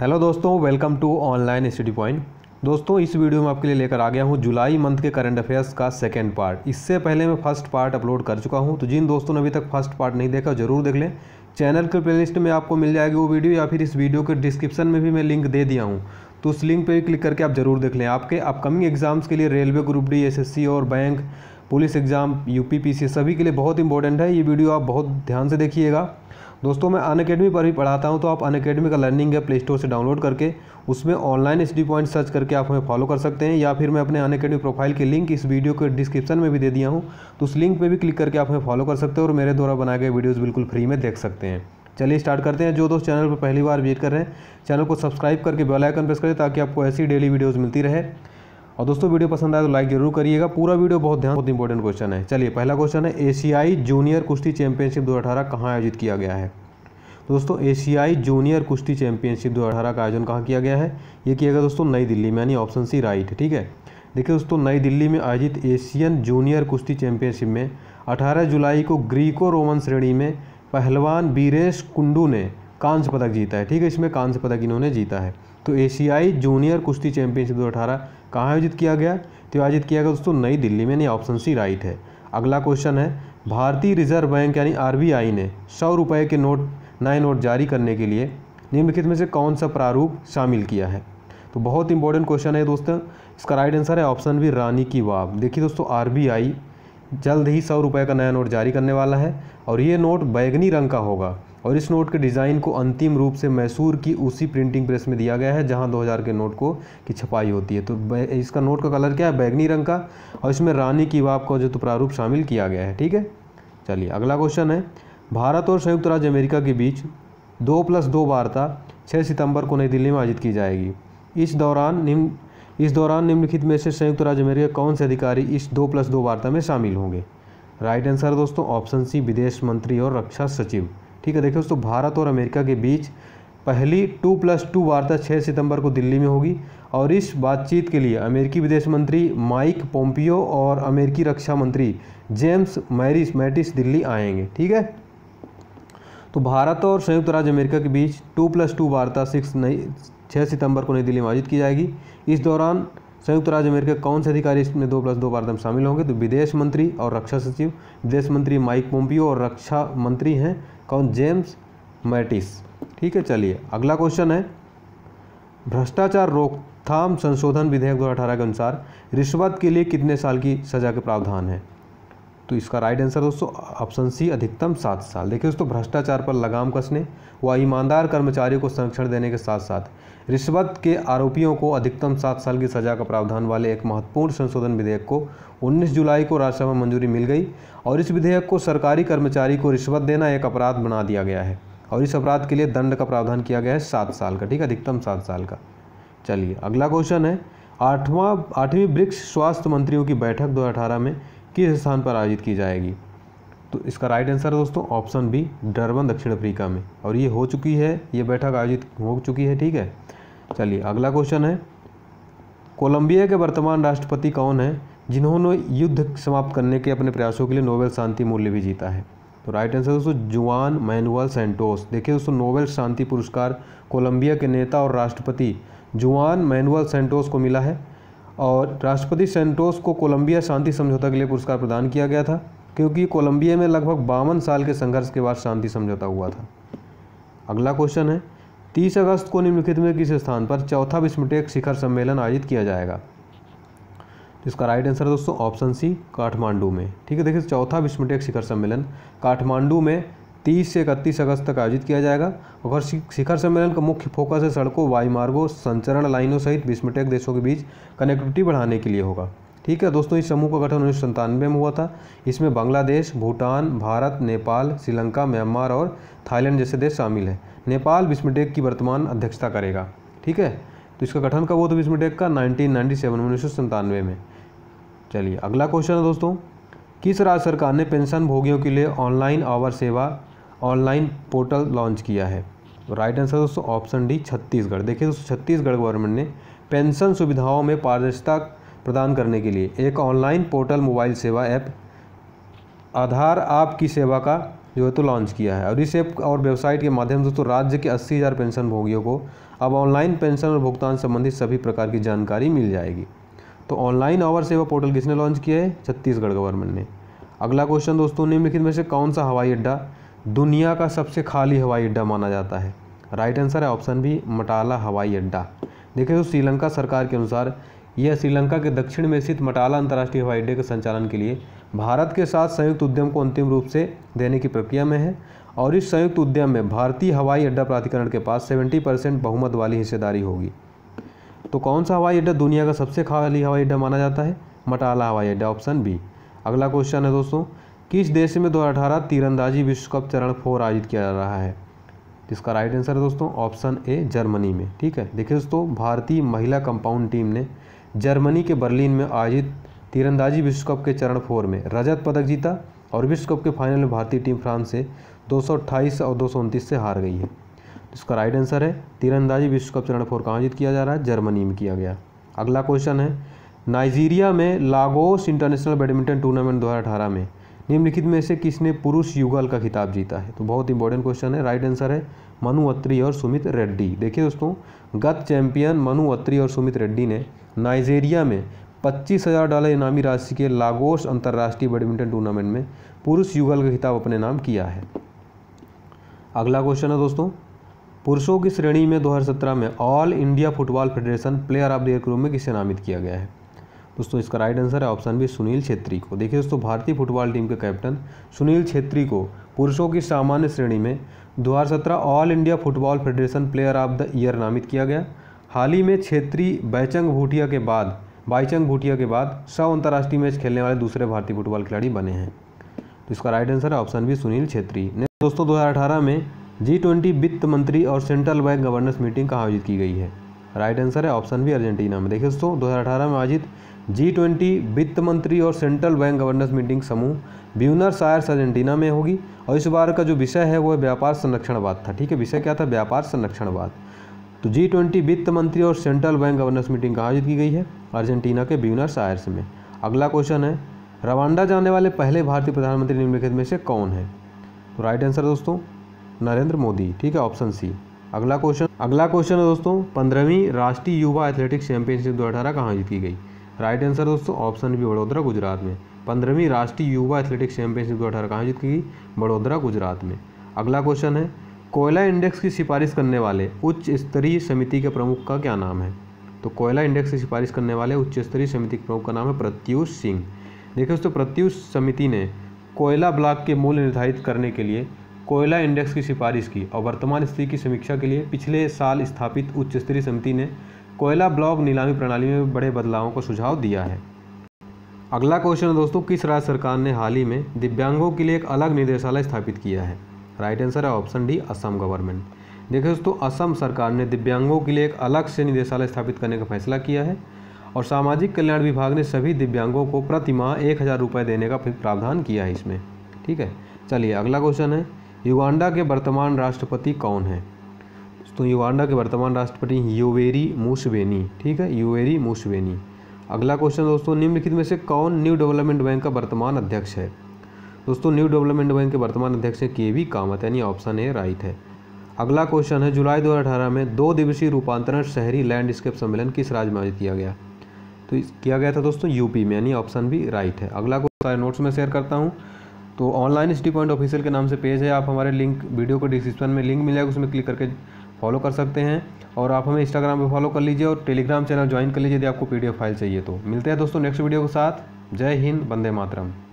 hello दोस्तों welcome to online study point दोस्तों इस वीडियो में आपके लिए लेकर आ गया हूँ जुलाई मंथ के करंट अफेयर्स का सेकेंड पार्ट इससे पहले मैं फर्स्ट पार्ट अपलोड कर चुका हूँ तो जिन दोस्तों ने अभी तक फर्स्ट पार्ट नहीं देखा जरूर देख लें चैनल के प्लेलिस्ट में आपको मिल जाएगी वो वीडियो या फिर इस वीडियो के डिस्क्रिप्शन में भी मैं लिंक दे दिया हूँ तो उस लिंक पर क्लिक करके आप जरूर देख लें आपके अपकमिंग एग्जाम्स के लिए रेलवे ग्रुप डी एस और बैंक पुलिस एग्ज़ाम यू सभी के लिए बहुत इंपॉर्टेंट है ये वीडियो आप बहुत ध्यान से देखिएगा दोस्तों मैं अन अकेडमी पर भी पढ़ाता हूँ तो आप अन अकेडमी का लर्निंग है प्ले स्टोर से डाउनलोड करके उसमें ऑनलाइन स्टडी पॉइंट सर्च करके आप हमें फॉलो कर सकते हैं या फिर मैं अपने अन अकेडमी प्रोफाइल की लिंक इस वीडियो के डिस्क्रिप्शन में भी दे दिया हूँ तो उस लिंक पर भी क्लिक करके आप हमें फॉलो कर सकते हैं और मेरे द्वारा बनाए गए वीडियोज़ बिल्कुल फ्री में देख सकते हैं चलिए स्टार्ट करते हैं जो दोस्त चैनल पर पहली बार विजिट कर रहे हैं चैनल को सब्सक्राइब करके बेल आइकन प्रेस करें ताकि आपको ऐसी डेली वीडियोस मिलती रहे और दोस्तों वीडियो पसंद आए तो लाइक जरूर करिएगा पूरा वीडियो बहुत ध्यान बहुत इंपॉर्टेंट क्वेश्चन है चलिए पहला क्वेश्चन है एशियाई जूनियर कुश्ती चैंपियनशिप दो हज़ार कहाँ आयोजित किया गया है तो दोस्तों एशियाई जूनियर कुश्ती चैंपियनशिप दो का आयोजन कहाँ किया गया है ये किया गया दोस्तों नई दिल्ली में यानी ऑप्शन सी राइट ठीक है देखिए दोस्तों नई दिल्ली में आयोजित एशियन जूनियर कुश्ती चैंपियनशिप में 18 जुलाई को ग्रीको रोमन श्रेणी में पहलवान बीरेश कुंडू ने कांस्य पदक जीता है ठीक है इसमें कांस्य पदक इन्होंने जीता है तो एशियाई जूनियर कुश्ती चैंपियनशिप दो अठारह कहाँ आयोजित किया गया तो आयोजित किया गया दोस्तों नई दिल्ली में नहीं ऑप्शन सी राइट है अगला क्वेश्चन है भारतीय रिजर्व बैंक यानी आर ने सौ रुपये के नोट नए नोट जारी करने के लिए निम्नलिखित में से कौन सा प्रारूप शामिल किया है तो बहुत इंपॉर्टेंट क्वेश्चन है दोस्तों इसका राइट आंसर है ऑप्शन बी रानी की वाव देखिए दोस्तों आरबीआई जल्द ही सौ रुपये का नया नोट जारी करने वाला है और ये नोट बैगनी रंग का होगा और इस नोट के डिज़ाइन को अंतिम रूप से मैसूर की उसी प्रिंटिंग प्रेस में दिया गया है जहां 2000 के नोट को की छपाई होती है तो इसका नोट का कलर क्या है बैगनी रंग का और इसमें रानी की वाप का जो तो प्रारूप शामिल किया गया है ठीक है चलिए अगला क्वेश्चन है भारत और संयुक्त राज्य अमेरिका के बीच दो प्लस दो वार्ता छः सितंबर को नई दिल्ली में आयोजित की जाएगी इस दौरान निम्न इस दौरान निम्नलिखित में से संयुक्त राज्य अमेरिका कौन से अधिकारी इस दो प्लस दो वार्ता में शामिल होंगे राइट आंसर दोस्तों ऑप्शन सी विदेश मंत्री और रक्षा सचिव ठीक है देखिए दोस्तों भारत और अमेरिका के बीच पहली टू प्लस टू वार्ता छः सितंबर को दिल्ली में होगी और इस बातचीत के लिए अमेरिकी विदेश मंत्री माइक पोम्पियो और अमेरिकी रक्षा मंत्री जेम्स मैरिस मैटिस दिल्ली आएंगे ठीक है तो भारत और संयुक्त राज्य अमेरिका के बीच टू प्लस टू वार्ता सिक्स नई छः सितंबर को नई दिल्ली में आयोजित की जाएगी इस दौरान संयुक्त राज्य अमेरिका के कौन से अधिकारी इसमें दो प्लस दो वार्ता में शामिल होंगे तो विदेश मंत्री और रक्षा सचिव विदेश मंत्री माइक पोम्पियो और रक्षा मंत्री हैं कौन जेम्स मैटिस ठीक है चलिए अगला क्वेश्चन है भ्रष्टाचार रोकथाम संशोधन विधेयक दो के अनुसार रिश्वत के लिए कितने साल की सजा के प्रावधान है तो इसका राइट आंसर दोस्तों ऑप्शन सी अधिकतम सात साल देखिए दोस्तों भ्रष्टाचार पर लगाम कसने व ईमानदार कर्मचारियों को संरक्षण देने के साथ साथ रिश्वत के आरोपियों को अधिकतम सात साल की सजा का प्रावधान वाले एक महत्वपूर्ण संशोधन विधेयक को 19 जुलाई को राज्यसभा में मंजूरी मिल गई और इस विधेयक को सरकारी कर्मचारी को रिश्वत देना एक अपराध बना दिया गया है और इस अपराध के लिए दंड का प्रावधान किया गया है सात साल का ठीक है अधिकतम सात साल का चलिए अगला क्वेश्चन है आठवां आठवीं ब्रिक्स स्वास्थ्य मंत्रियों की बैठक दो में किस स्थान पर आयोजित की जाएगी तो इसका राइट आंसर दोस्तों ऑप्शन बी डरबन दक्षिण अफ्रीका में और ये हो चुकी है ये बैठक आयोजित हो चुकी है ठीक है चलिए अगला क्वेश्चन है कोलंबिया के वर्तमान राष्ट्रपति कौन है जिन्होंने युद्ध समाप्त करने के अपने प्रयासों के लिए नोबेल शांति मूल्य भी जीता है तो राइट आंसर दोस्तों जुआन मैनुअल सेंटोस देखिए दोस्तों नोबेल शांति पुरस्कार कोलंबिया के नेता और राष्ट्रपति जुआन मैनुअल सेंटोस को मिला है और राष्ट्रपति सेंटोस को कोलंबिया शांति समझौता के लिए पुरस्कार प्रदान किया गया था क्योंकि कोलंबिया में लगभग बावन साल के संघर्ष के बाद शांति समझौता हुआ था अगला क्वेश्चन है तीस अगस्त को निम्नलिखित में किस स्थान पर चौथा विस्मटेक शिखर सम्मेलन आयोजित किया जाएगा इसका राइट आंसर दोस्तों ऑप्शन सी काठमांडू में ठीक है देखिए चौथा विस्मटेक शिखर सम्मेलन काठमांडू में 30 से इकतीस अगस्त तक आयोजित किया जाएगा और शिखर सम्मेलन का मुख्य फोकस है सड़कों वायुमार्गों संचरण लाइनों सहित विस्मटेक देशों के बीच कनेक्टिविटी बढ़ाने के लिए होगा ठीक है दोस्तों इस समूह का गठन उन्नीस में हुआ था इसमें बांग्लादेश भूटान भारत नेपाल श्रीलंका म्यांमार और थाईलैंड जैसे देश शामिल हैं नेपाल टेक की वर्तमान अध्यक्षता करेगा ठीक है तो इसका गठन कब हुआ था बिस्मिटेक का नाइन्टी सेवन उन्नीस में चलिए अगला क्वेश्चन है दोस्तों किस राज्य सरकार ने पेंशन भोगियों के लिए ऑनलाइन आवर सेवा ऑनलाइन पोर्टल लॉन्च किया है तो राइट आंसर दोस्तों ऑप्शन डी छत्तीसगढ़ देखिए दोस्तों छत्तीसगढ़ गवर्नमेंट ने पेंशन सुविधाओं में पारदर्शिता प्रदान करने के लिए एक ऑनलाइन पोर्टल मोबाइल सेवा ऐप आधार आपकी सेवा का जो है तो लॉन्च किया है और इस ऐप और वेबसाइट के माध्यम से तो राज्य के अस्सी हज़ार पेंशन भोगियों को अब ऑनलाइन पेंशन और भुगतान संबंधित सभी प्रकार की जानकारी मिल जाएगी तो ऑनलाइन आवर सेवा पोर्टल किसने लॉन्च किया है छत्तीसगढ़ गवर्नमेंट ने अगला क्वेश्चन दोस्तों निम्नलिखित में से कौन सा हवाई अड्डा दुनिया का सबसे खाली हवाई अड्डा माना जाता है राइट आंसर है ऑप्शन बी मटाला हवाई अड्डा देखिए तो श्रीलंका सरकार के अनुसार यह श्रीलंका के दक्षिण में स्थित मटाला अंतर्राष्ट्रीय हवाई अड्डे के संचालन के लिए भारत के साथ संयुक्त उद्यम को अंतिम रूप से देने की प्रक्रिया में है और इस संयुक्त उद्यम में भारतीय हवाई अड्डा प्राधिकरण के पास 70 परसेंट बहुमत वाली हिस्सेदारी होगी तो कौन सा हवाई अड्डा दुनिया का सबसे खाली हवाई अड्डा माना जाता है मटाला हवाई अड्डा ऑप्शन बी अगला क्वेश्चन है दोस्तों किस देश में 2018 तीरंदाजी विश्व कप चरण फोर आयोजित किया जा रहा है जिसका राइट आंसर है दोस्तों ऑप्शन ए जर्मनी में ठीक है देखिए दोस्तों भारतीय महिला कंपाउंड टीम ने जर्मनी के बर्लिन में आयोजित तीरंदाजी विश्व कप के चरण फोर में रजत पदक जीता और विश्व कप के फाइनल में भारतीय टीम फ्रांस से दो और दो से हार गई है इसका राइट आंसर है तीरंदाजी विश्व कप चरण फोर का आयोजित किया जा रहा है जर्मनी में किया गया अगला क्वेश्चन है नाइजीरिया में लागोस इंटरनेशनल बैडमिंटन टूर्नामेंट दो में निम्नलिखित में से किसने पुरुष युगल का खिताब जीता है तो बहुत इंपॉर्टेंट क्वेश्चन है राइट आंसर है मनु अत्री और सुमित रेड्डी देखिए दोस्तों गत चैंपियन मनु अत्री और सुमित रेड्डी ने नाइजेरिया में पच्चीस हज़ार डॉलर इनामी राशि के लागोस अंतर्राष्ट्रीय बैडमिंटन टूर्नामेंट में पुरुष युगल का खिताब अपने नाम किया है अगला क्वेश्चन है दोस्तों पुरुषों की श्रेणी में दो में all India football federation player of the year रूप में किसे नामित किया गया है दोस्तों इसका राइट आंसर है ऑप्शन बी सुनील छेत्री को देखिए दोस्तों भारतीय फुटबॉल टीम के कैप्टन सुनील छेत्री को पुरुषों की सामान्य श्रेणी में दो all India football federation player of the year नामित किया गया हाल ही में छेत्री बैचंग भूटिया के बाद बाईचंग भूटिया के बाद सौ अंतर्राष्ट्रीय मैच खेलने वाले दूसरे भारतीय फुटबॉल खिलाड़ी बने हैं तो इसका राइट आंसर है ऑप्शन बी सुनील छेत्री ने दोस्तों 2018 में जी ट्वेंटी वित्त मंत्री और सेंट्रल बैंक गवर्नेंस मीटिंग कहाँ आयोजित की गई है राइट आंसर है ऑप्शन बी अर्जेंटीना में देखिए दोस्तों दो में आयोजित जी ट्वेंटी वित्त मंत्री और सेंट्रल बैंक गवर्नेंस मीटिंग समूह ब्यूनर्स आयर्स अर्जेंटीना में होगी और इस बार का जो विषय है वो व्यापार संरक्षणवाद था ठीक है विषय क्या था व्यापार संरक्षणवाद तो जी ट्वेंटी वित्त मंत्री और सेंट्रल बैंक गवर्नेंस मीटिंग कहाँ आयोजित की गई है अर्जेंटीना के ब्यूनर्स आयर्स में अगला क्वेश्चन है रवांडा जाने वाले पहले भारतीय प्रधानमंत्री निम्नलिखित में से कौन है तो राइट आंसर दोस्तों नरेंद्र मोदी ठीक है ऑप्शन सी अगला क्वेश्चन अगला क्वेश्चन है दोस्तों पंद्रहवीं राष्ट्रीय युवा एथलेटिक्स चैंपियनशिप दो अठारह कहाँ आयोजित की गई राइट आंसर दोस्तों ऑप्शन बी वडोदरा गुजरात में पंद्रहवीं राष्ट्रीय युवा एथलेटिक्स चैंपियनशिप दो हज़ार कहाँ जीत की वडोदरा गुजरात में अगला क्वेश्चन है कोयला इंडेक्स की सिफारिश करने वाले उच्च स्तरीय समिति के प्रमुख का क्या नाम है तो कोयला इंडेक्स की सिफारिश करने वाले उच्च स्तरीय समिति के प्रमुख का नाम है प्रत्युष सिंह देखिए दोस्तों प्रत्युष समिति ने कोयला ब्लॉक के मूल्य निर्धारित करने के लिए कोयला इंडेक्स की सिफारिश की और वर्तमान स्थिति की समीक्षा के लिए पिछले साल स्थापित उच्च स्तरीय समिति ने कोयला ब्लॉक नीलामी प्रणाली में बड़े बदलावों को सुझाव दिया है अगला क्वेश्चन है दोस्तों किस राज्य सरकार ने हाल ही में दिव्यांगों के लिए एक अलग निदेशालय स्थापित किया है राइट आंसर है ऑप्शन डी असम गवर्नमेंट देखिए दोस्तों असम सरकार ने दिव्यांगों के लिए एक अलग से निदेशालय स्थापित करने का फैसला किया है और सामाजिक कल्याण विभाग ने सभी दिव्यांगों को प्रति माह एक हज़ार रुपये देने का प्रावधान किया है इसमें ठीक है चलिए अगला क्वेश्चन है युगांडा के वर्तमान राष्ट्रपति कौन है तो युगांडा के वर्तमान राष्ट्रपति योवेरी मूसवेनी ठीक है योवेरी मूसवेनी अगला क्वेश्चन दोस्तों निम्नलिखित में से कौन न्यू डेवलपमेंट बैंक का वर्तमान अध्यक्ष है दोस्तों न्यू डेवलपमेंट बैंक के वर्तमान अध्यक्ष हैं के वी कामत यानी ऑप्शन ए राइट है अगला क्वेश्चन है जुलाई दो में दो दिवसीय रूपांतरण शहरी लैंडस्केप सम्मेलन किस राज्य में आयोजित किया गया तो किया गया था दोस्तों यूपी में यानी ऑप्शन बी राइट है अगला क्वेश्चन सारे नोट्स में शेयर करता हूँ तो ऑनलाइन स्टी पॉइंट ऑफिशियल के नाम से पेज है आप हमारे लिंक वीडियो को डिस्क्रिप्शन में लिंक मिल जाएगा उसमें क्लिक करके फॉलो कर सकते हैं और आप हमें इंस्टाग्राम पर फॉलो कर लीजिए और टेलीग्राम चैनल ज्वाइन कर लीजिए यदि आपको पी फाइल चाहिए तो मिलते हैं दोस्तों नेक्स्ट वीडियो के साथ जय हिंद बंदे मातरम